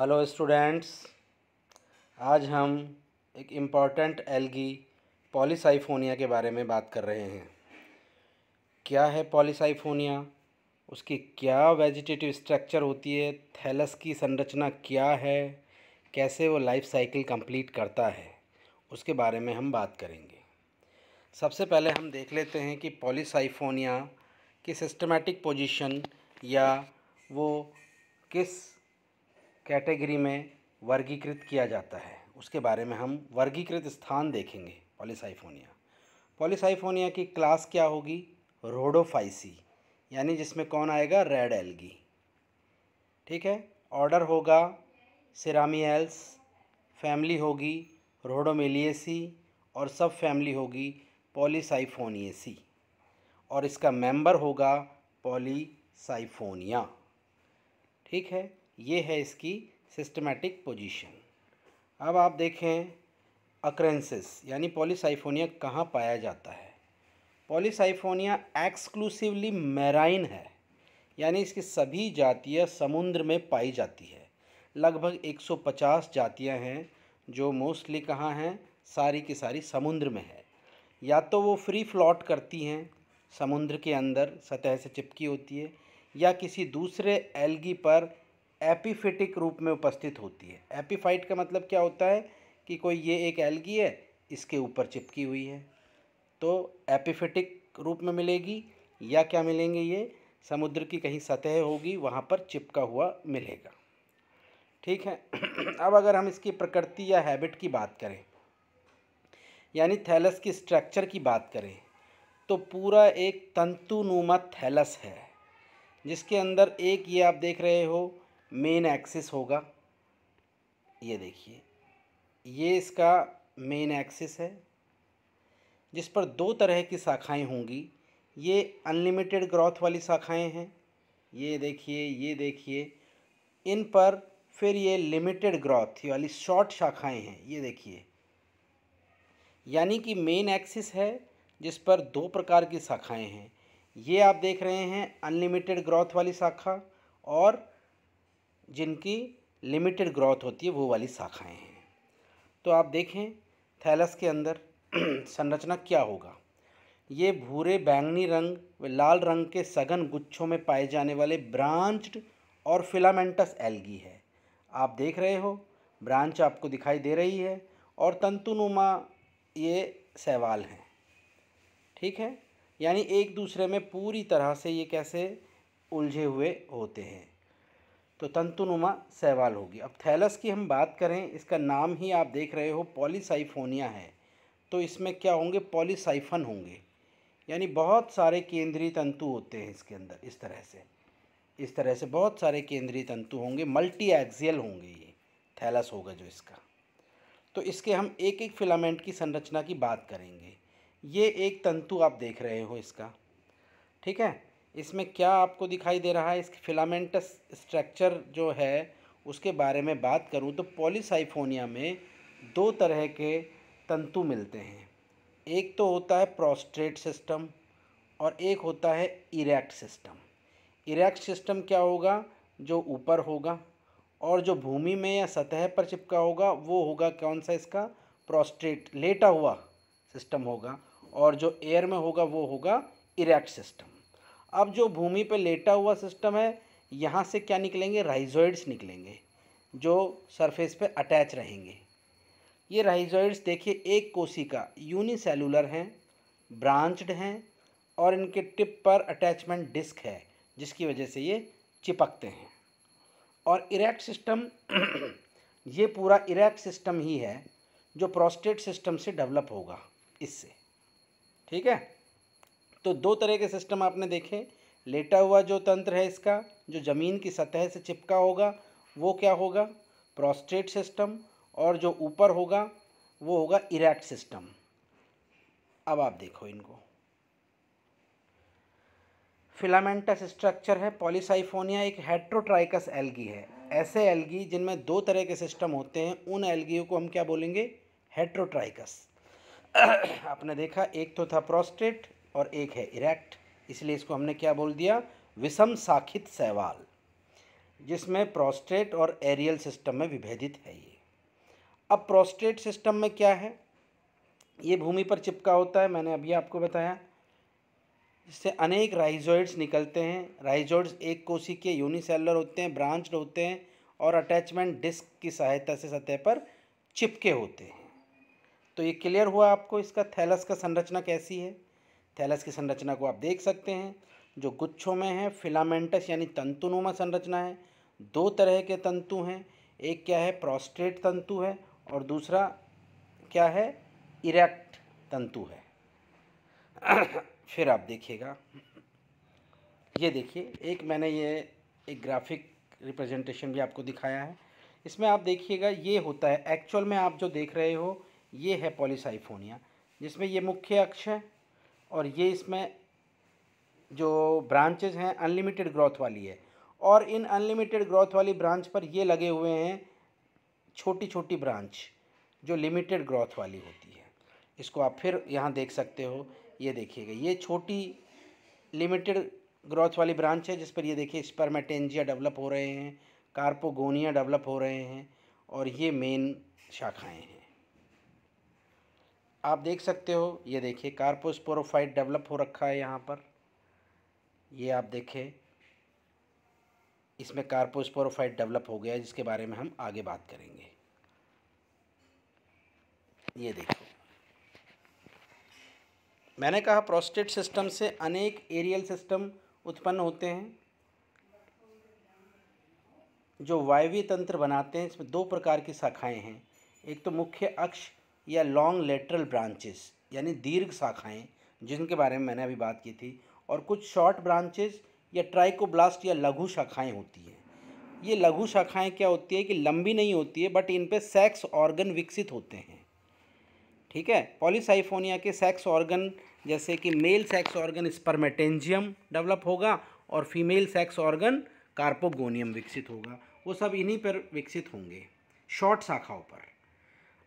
hello students आज हम एक इम्पॉर्टेंट एल्गी पॉलीसाइफोनिया के बारे में बात कर रहे हैं क्या है पॉलीसाइफोनिया उसकी क्या वेजिटेटिव स्ट्रक्चर होती है थैलस की संरचना क्या है कैसे वो लाइफ साइकिल कंप्लीट करता है उसके बारे में हम बात करेंगे सबसे पहले हम देख लेते हैं कि पॉलीसाइफोनिया की सिस्टमेटिक पोजीशन या वो किस कैटेगरी में वर्गीकृत किया जाता है उसके बारे में हम वर्गीकृत स्थान देखेंगे पॉलीसाइफोनिया पॉलीसाइफोनिया की क्लास क्या होगी रोडोफाइसी यानी जिसमें कौन आएगा रेड एल्गी ठीक है ऑर्डर होगा सिरामियल्स फैमिली होगी रोडोमेलियसी और सब फैमिली होगी पॉलीसाइफोनिएसी और इसका मेंबर होगा पॉलीसाइफोनिया ठीक है ये है इसकी सिस्टमेटिक पोजीशन अब आप देखें अक्रेंसिस यानी पॉलीसाइफोनिया कहाँ पाया जाता है पॉलीसाइफोनिया एक्सक्लूसिवली मैराइन है यानी इसकी सभी जातियाँ समुद्र में पाई जाती है लगभग 150 जातियाँ हैं जो मोस्टली कहाँ हैं सारी की सारी समुद्र में है या तो वो फ्री फ्लॉट करती हैं समुद्र के अंदर सतह से चिपकी होती है या किसी दूसरे एलगी पर एपिफिटिक रूप में उपस्थित होती है एपिफाइट का मतलब क्या होता है कि कोई ये एक एल्गी है इसके ऊपर चिपकी हुई है तो एपिफिटिक रूप में मिलेगी या क्या मिलेंगे ये समुद्र की कहीं सतह होगी वहाँ पर चिपका हुआ मिलेगा ठीक है अब अगर हम इसकी प्रकृति या हैबिट की बात करें यानी थैलस की स्ट्रक्चर की बात करें तो पूरा एक तंतुनुमा थैलस है जिसके अंदर एक ये आप देख रहे हो मेन एक्सिस होगा ये देखिए ये इसका मेन एक्सिस है जिस पर दो तरह की शाखाएं होंगी ये अनलिमिटेड ग्रोथ वाली शाखाएं हैं ये देखिए ये देखिए इन पर फिर ये लिमिटेड ग्रोथ वाली शॉर्ट शाखाएं हैं ये देखिए यानी कि मेन एक्सिस है जिस पर दो प्रकार की शाखाएं हैं ये आप देख रहे हैं अनलिमिटेड ग्रोथ वाली शाखा और जिनकी लिमिटेड ग्रोथ होती है वो वाली शाखाएं हैं तो आप देखें थैलस के अंदर संरचना क्या होगा ये भूरे बैंगनी रंग व लाल रंग के सघन गुच्छों में पाए जाने वाले ब्रांच्ड और फिलामेंटस एल्गी है आप देख रहे हो ब्रांच आपको दिखाई दे रही है और तंतुनुमा ये सवाल हैं ठीक है यानी एक दूसरे में पूरी तरह से ये कैसे उलझे हुए होते हैं तो तंतुनुमा सहवाल होगी अब थैलस की हम बात करें इसका नाम ही आप देख रहे हो पॉलीसाइफोनिया है तो इसमें क्या होंगे पॉलीसाइफन होंगे यानी बहुत सारे केंद्रीय तंतु होते हैं इसके अंदर इस तरह से इस तरह से बहुत सारे केंद्रीय तंतु होंगे मल्टी एक्जियल होंगे ये थैलस होगा जो इसका तो इसके हम एक एक फिलामेंट की संरचना की बात करेंगे ये एक तंतु आप देख रहे हो इसका ठीक है इसमें क्या आपको दिखाई दे रहा है इसके फिलामेंटस स्ट्रक्चर जो है उसके बारे में बात करूं तो पॉलीसाइफोनिया में दो तरह के तंतु मिलते हैं एक तो होता है प्रोस्ट्रेट सिस्टम और एक होता है इरेक्ट सिस्टम इरेक्ट सिस्टम क्या होगा जो ऊपर होगा और जो भूमि में या सतह पर चिपका होगा वो होगा कौन सा इसका प्रोस्ट्रेट लेटा हुआ सिस्टम होगा और जो एयर में होगा वो होगा इरेक्ट सिस्टम अब जो भूमि पर लेटा हुआ सिस्टम है यहाँ से क्या निकलेंगे राइजोइड्स निकलेंगे जो सरफेस पे अटैच रहेंगे ये राइजोइड्स देखिए एक कोशिका यूनिसेलुलर हैं ब्रांच्ड हैं और इनके टिप पर अटैचमेंट डिस्क है जिसकी वजह से ये चिपकते हैं और इरेक्ट सिस्टम ये पूरा इरेक्ट सिस्टम ही है जो प्रोस्टेट सिस्टम से डेवलप होगा इससे ठीक है तो दो तरह के सिस्टम आपने देखे लेटा हुआ जो तंत्र है इसका जो ज़मीन की सतह से चिपका होगा वो क्या होगा प्रोस्टेट सिस्टम और जो ऊपर होगा वो होगा इरेक्ट सिस्टम अब आप देखो इनको फिलामेंटस स्ट्रक्चर है पॉलीसाइफोनिया एक हेट्रोट्राइकस एल्गी है ऐसे एल्गी जिनमें दो तरह के सिस्टम होते हैं उन एल्गियों को हम क्या बोलेंगे हेट्रोट्राइकस आपने देखा एक तो था प्रोस्टेट और एक है इरेक्ट इसलिए इसको हमने क्या बोल दिया विषम साखित सहवाल जिसमें प्रोस्टेट और एरियल सिस्टम में विभेदित है ये अब प्रोस्टेट सिस्टम में क्या है ये भूमि पर चिपका होता है मैंने अभी आपको बताया इससे अनेक राइजोइड्स निकलते हैं राइजोइड्स एक कोशी के यूनिसेलर होते हैं ब्रांच होते हैं और अटैचमेंट डिस्क की सहायता से सतह पर चिपके होते हैं तो ये क्लियर हुआ आपको इसका थैलस का संरचना कैसी है थैलस की संरचना को आप देख सकते हैं जो गुच्छों में है फिलामेंटस यानी तंतुनुमा संरचना है दो तरह के तंतु हैं एक क्या है प्रोस्ट्रेट तंतु है और दूसरा क्या है इरेक्ट तंतु है फिर आप देखिएगा ये देखिए एक मैंने ये एक ग्राफिक रिप्रेजेंटेशन भी आपको दिखाया है इसमें आप देखिएगा ये होता है एक्चुअल में आप जो देख रहे हो ये है पॉलीसाइफोनिया जिसमें ये मुख्य अक्ष है और ये इसमें जो ब्रांचेज हैं अनलिमिटेड ग्रोथ वाली है और इन अनलिमिटेड ग्रोथ वाली ब्रांच पर ये लगे हुए हैं छोटी छोटी ब्रांच जो लिमिटेड ग्रोथ वाली होती है इसको आप फिर यहाँ देख सकते हो ये देखिएगा ये छोटी लिमिटेड ग्रोथ वाली ब्रांच है जिस पर ये देखिए स्पर्मेटेंजिया डेवलप हो रहे हैं कार्पोगोनिया डेवलप हो रहे हैं और ये मेन शाखाएं हैं आप देख सकते हो ये देखिए कार्पोस्पोरोफाइट डेवलप हो रखा है यहाँ पर ये आप देखें इसमें कार्पोस्पोरोफाइट डेवलप हो गया है जिसके बारे में हम आगे बात करेंगे ये देखो मैंने कहा प्रोस्टेट सिस्टम से अनेक एरियल सिस्टम उत्पन्न होते हैं जो वायवीय तंत्र बनाते हैं इसमें दो प्रकार की शाखाएं हैं एक तो मुख्य अक्ष या लॉन्ग लेटरल ब्रांचेस यानी दीर्घ शाखाएं जिनके बारे में मैंने अभी बात की थी और कुछ शॉर्ट ब्रांचेस या ट्राइकोब्लास्ट या लघु शाखाएं होती हैं ये लघु शाखाएं क्या होती है कि लंबी नहीं होती है बट इन पर सेक्स ऑर्गन विकसित होते हैं ठीक है पॉलीसाइफोनिया के सेक्स ऑर्गन जैसे कि male sex organ spermatangium develop होगा और फीमेल सेक्स ऑर्गन कार्पोगोनियम विकसित होगा वो सब इन्हीं पर विकसित होंगे शॉर्ट शाखाओं पर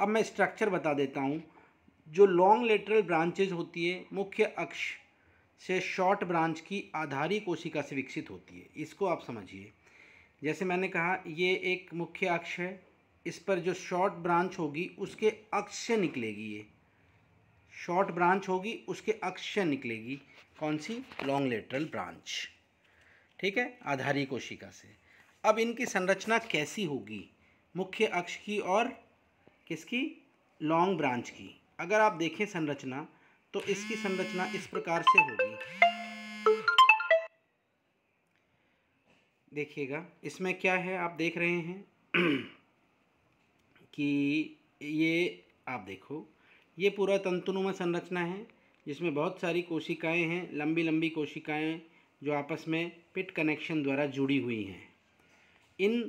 अब मैं स्ट्रक्चर बता देता हूँ जो लॉन्ग लेटरल ब्रांचेज होती है मुख्य अक्ष से शॉर्ट ब्रांच की आधारी कोशिका से विकसित होती है इसको आप समझिए जैसे मैंने कहा ये एक मुख्य अक्ष है इस पर जो शॉर्ट ब्रांच होगी उसके अक्ष से निकलेगी ये शॉर्ट ब्रांच होगी उसके अक्ष से निकलेगी कौन सी लॉन्ग लेटरल ब्रांच ठीक है आधारी कोशिका से अब इनकी संरचना कैसी होगी मुख्य अक्ष की और किसकी लॉन्ग ब्रांच की अगर आप देखें संरचना तो इसकी संरचना इस प्रकार से होगी देखिएगा इसमें क्या है आप देख रहे हैं कि ये आप देखो ये पूरा तंतुनुमा संरचना है जिसमें बहुत सारी कोशिकाएं हैं लंबी लंबी कोशिकाएं जो आपस में पिट कनेक्शन द्वारा जुड़ी हुई हैं इन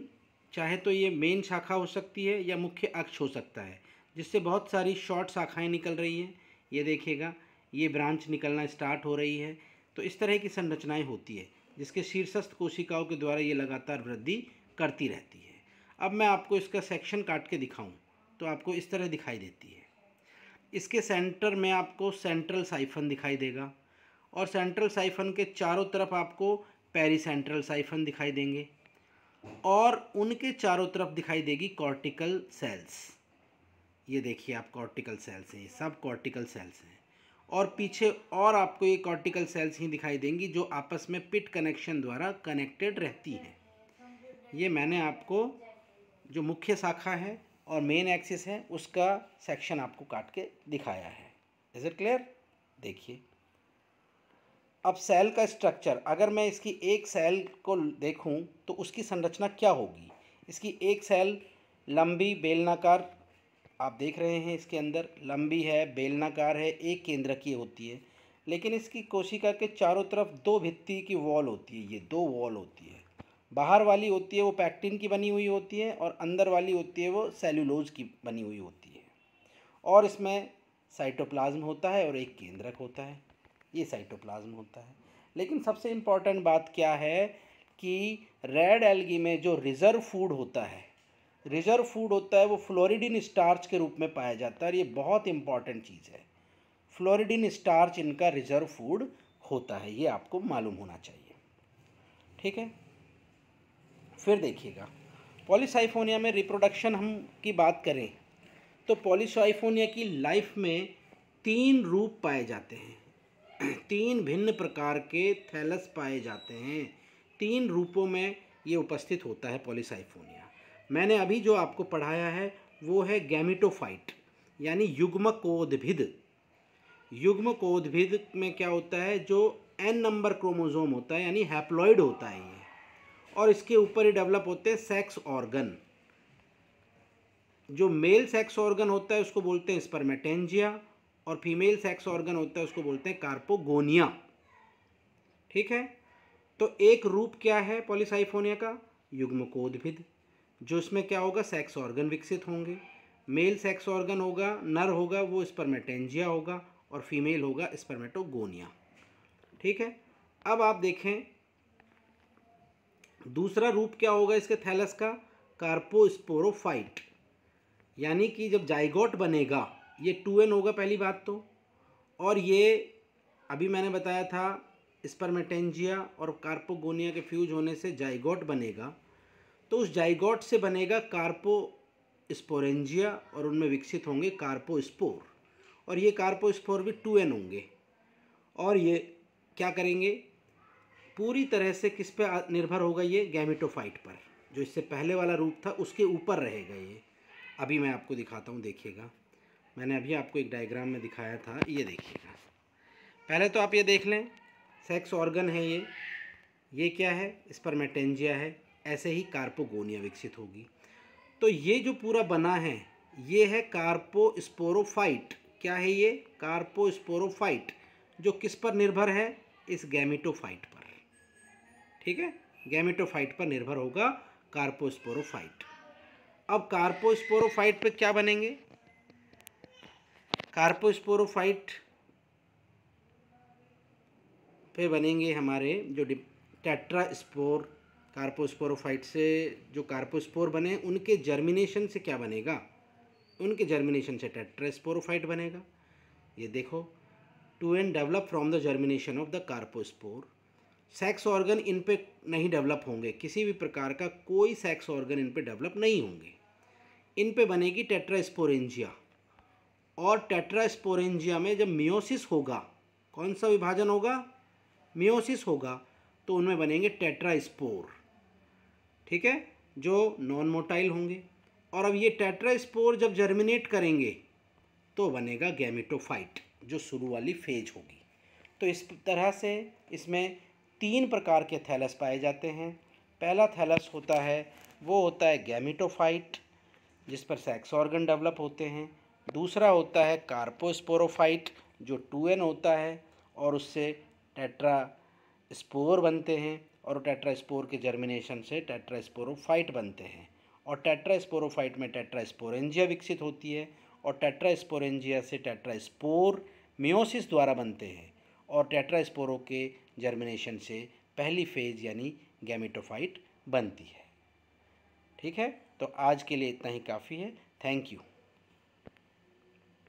चाहे तो ये मेन शाखा हो सकती है या मुख्य अक्ष हो सकता है जिससे बहुत सारी शॉर्ट शाखाएं निकल रही हैं ये देखिएगा ये ब्रांच निकलना स्टार्ट हो रही है तो इस तरह की संरचनाएं होती है जिसके शीर्षस्थ कोशिकाओं के द्वारा ये लगातार वृद्धि करती रहती है अब मैं आपको इसका सेक्शन काट के दिखाऊँ तो आपको इस तरह दिखाई देती है इसके सेंटर में आपको सेंट्रल साइफन दिखाई देगा और सेंट्रल साइफन के चारों तरफ आपको पेरी सेंट्रल साइफन दिखाई देंगे और उनके चारों तरफ दिखाई देगी कॉर्टिकल सेल्स ये देखिए आप कॉर्टिकल सेल्स हैं ये सब कॉर्टिकल सेल्स हैं और पीछे और आपको ये कॉर्टिकल सेल्स ही दिखाई देंगी जो आपस में पिट कनेक्शन द्वारा कनेक्टेड रहती हैं ये मैंने आपको जो मुख्य शाखा है और मेन एक्सिस है उसका सेक्शन आपको काट के दिखाया है इज़ इट क्लियर देखिए अब सेल का स्ट्रक्चर अगर मैं इसकी एक सेल को देखूं तो उसकी संरचना क्या होगी इसकी एक सेल लंबी बेलनाकार आप देख रहे हैं इसके अंदर लंबी है बेलनाकार है एक केंद्र की होती है लेकिन इसकी कोशिका के चारों तरफ दो भित्ति की वॉल होती है ये दो वॉल होती है बाहर वाली होती है वो पैक्टिन की बनी हुई होती है और अंदर वाली होती है वो सेल्यूलोज की बनी हुई होती है और इसमें साइटोप्लाज्म होता है और एक केंद्रक होता है ये साइटोप्लाज्म होता है लेकिन सबसे इम्पॉर्टेंट बात क्या है कि रेड एल्गी में जो रिज़र्व फूड होता है रिज़र्व फूड होता है वो फ्लोरिडिन स्टार्च के रूप में पाया जाता है और ये बहुत इंपॉर्टेंट चीज़ है फ्लोरिडिन स्टार्च इनका रिज़र्व फूड होता है ये आपको मालूम होना चाहिए ठीक है फिर देखिएगा पॉलीसाइफोनिया में रिप्रोडक्शन हम की बात करें तो पॉलीसाइफोनिया की लाइफ में तीन रूप पाए जाते हैं तीन भिन्न प्रकार के थैलस पाए जाते हैं तीन रूपों में ये उपस्थित होता है पॉलीसाइफोनिया मैंने अभी जो आपको पढ़ाया है वो है गैमिटोफाइट यानी युग्म कोदभिद युग्म कोदभिद में क्या होता है जो एन नंबर क्रोमोजोम होता है यानी हैप्लॉइड होता है ये और इसके ऊपर ही डेवलप होते हैं सेक्स ऑर्गन जो मेल सेक्स ऑर्गन होता है उसको बोलते हैं स्पर्मेटेंजिया और फीमेल सेक्स ऑर्गन होता है उसको बोलते हैं कार्पोगोनिया ठीक है तो एक रूप क्या है पॉलिसाइफोनिया का युग्मकोद्भिद जो इसमें क्या होगा सेक्स ऑर्गन विकसित होंगे मेल सेक्स ऑर्गन होगा नर होगा वो स्पर्मेटेंजिया होगा और फीमेल होगा स्पर्मेटोगोनिया ठीक है अब आप देखें दूसरा रूप क्या होगा इसके थैलस का कार्पोस्पोरोफाइट यानी कि जब जाइगोट बनेगा ये टू एन होगा पहली बात तो और ये अभी मैंने बताया था स्पर्मेटेंजिया और कार्पोगोनिया के फ्यूज होने से जाइगोट बनेगा तो उस जाइगोट से बनेगा कार्पो स्पोरेंजिया और उनमें विकसित होंगे कार्पोस्पोर और ये कार्पो स्पोर भी टू एन होंगे और ये क्या करेंगे पूरी तरह से किस पे निर्भर होगा ये गैमिटोफाइट पर जो इससे पहले वाला रूप था उसके ऊपर रहेगा ये अभी मैं आपको दिखाता हूँ देखिएगा मैंने अभी आपको एक डायग्राम में दिखाया था ये देखिएगा पहले तो आप ये देख लें सेक्स ऑर्गन है ये ये क्या है इस पर मेटेंजिया है ऐसे ही कार्पोगोनिया विकसित होगी तो ये जो पूरा बना है ये है कार्पोस्पोरोफाइट क्या है ये कार्पोस्पोरोफाइट जो किस पर निर्भर है इस गैमिटोफाइट पर ठीक है गैमिटोफाइट पर निर्भर होगा कार्पोस्पोरोफाइट अब कार्पोस्पोरोफाइट पर क्या बनेंगे कार्पोस्पोरोफाइट पे बनेंगे हमारे जो स्पोर कार्पोस्पोरोफाइट से जो कार्पोस्पोर बने उनके जर्मिनेशन से क्या बनेगा उनके जर्मिनेशन से स्पोरोफाइट बनेगा ये देखो two and develop from the germination of the carpospore sex organ इन पे नहीं डेवलप होंगे किसी भी प्रकार का कोई सेक्स ऑर्गन इन पे डेवलप नहीं होंगे इन पे बनेगी टेट्रास्पोरेंजिया और टेट्रास्पोरेंजिया में जब मियोसिस होगा कौन सा विभाजन होगा मियोसिस होगा तो उनमें बनेंगे टेट्रास्पोर ठीक है जो नॉन मोटाइल होंगे और अब ये टेट्रास्पोर जब जर्मिनेट करेंगे तो बनेगा गैमेटोफाइट जो शुरू वाली फेज होगी तो इस तरह से इसमें तीन प्रकार के थैलस पाए जाते हैं पहला थैलस होता है वो होता है गैमिटोफाइट जिस पर सेक्स ऑर्गन डेवलप होते हैं दूसरा होता है कार्पोस्पोरोफाइट जो टू एन होता है और उससे टेट्रा स्पोर बनते हैं और टेट्रा स्पोर के जर्मिनेशन से टेट्रा स्पोरोफाइट बनते हैं और टेट्रा स्पोरोफाइट में टेट्रा स्पोरेंजिया विकसित होती है और टेट्रा स्पोरेंजिया से टेट्रा स्पोर मियोसिस द्वारा बनते हैं और टेट्रा स्पोरो के जर्मिनेशन से पहली फेज यानी गैमिटोफाइट बनती है ठीक है तो आज के लिए इतना ही काफ़ी है थैंक यू